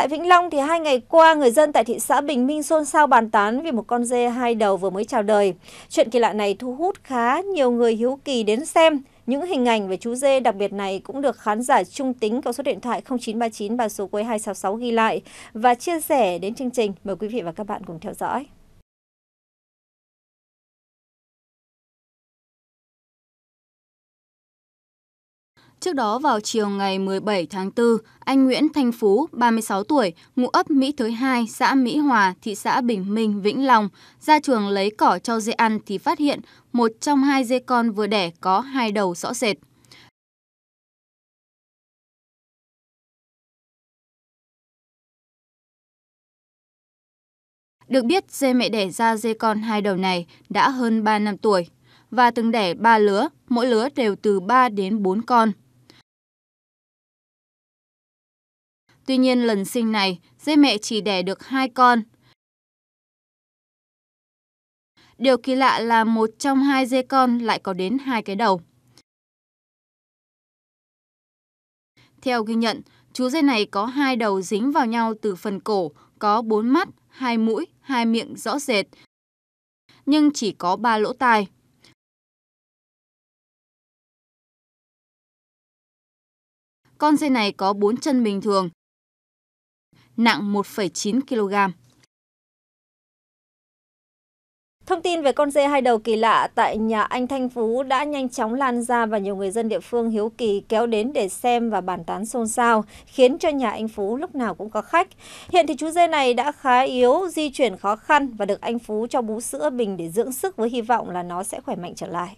Tại Vĩnh Long thì hai ngày qua người dân tại thị xã Bình Minh xôn xao bàn tán vì một con dê hai đầu vừa mới chào đời. Chuyện kỳ lạ này thu hút khá nhiều người hiếu kỳ đến xem. Những hình ảnh về chú dê đặc biệt này cũng được khán giả trung tính có số điện thoại 0939 và số cuối 266 ghi lại và chia sẻ đến chương trình. Mời quý vị và các bạn cùng theo dõi. Trước đó vào chiều ngày 17 tháng 4, anh Nguyễn Thanh Phú, 36 tuổi, ngụ ấp Mỹ Thới 2, xã Mỹ Hòa, thị xã Bình Minh, Vĩnh Long, ra chuồng lấy cỏ cho dê ăn thì phát hiện một trong hai dê con vừa đẻ có hai đầu rõ rệt. Được biết, dê mẹ đẻ ra dê con hai đầu này đã hơn 3 năm tuổi và từng đẻ 3 lứa, mỗi lứa đều từ 3 đến 4 con. Tuy nhiên lần sinh này, dê mẹ chỉ đẻ được hai con. Điều kỳ lạ là một trong hai dê con lại có đến hai cái đầu. Theo ghi nhận, chú dê này có hai đầu dính vào nhau từ phần cổ, có bốn mắt, hai mũi, hai miệng rõ rệt, nhưng chỉ có ba lỗ tai. Con dê này có bốn chân bình thường, nặng 1,9 kg. Thông tin về con dê hai đầu kỳ lạ tại nhà anh Thanh Phú đã nhanh chóng lan ra và nhiều người dân địa phương hiếu kỳ kéo đến để xem và bàn tán xôn xao, khiến cho nhà anh Phú lúc nào cũng có khách. Hiện thì chú dê này đã khá yếu, di chuyển khó khăn và được anh Phú cho bú sữa bình để dưỡng sức với hy vọng là nó sẽ khỏe mạnh trở lại.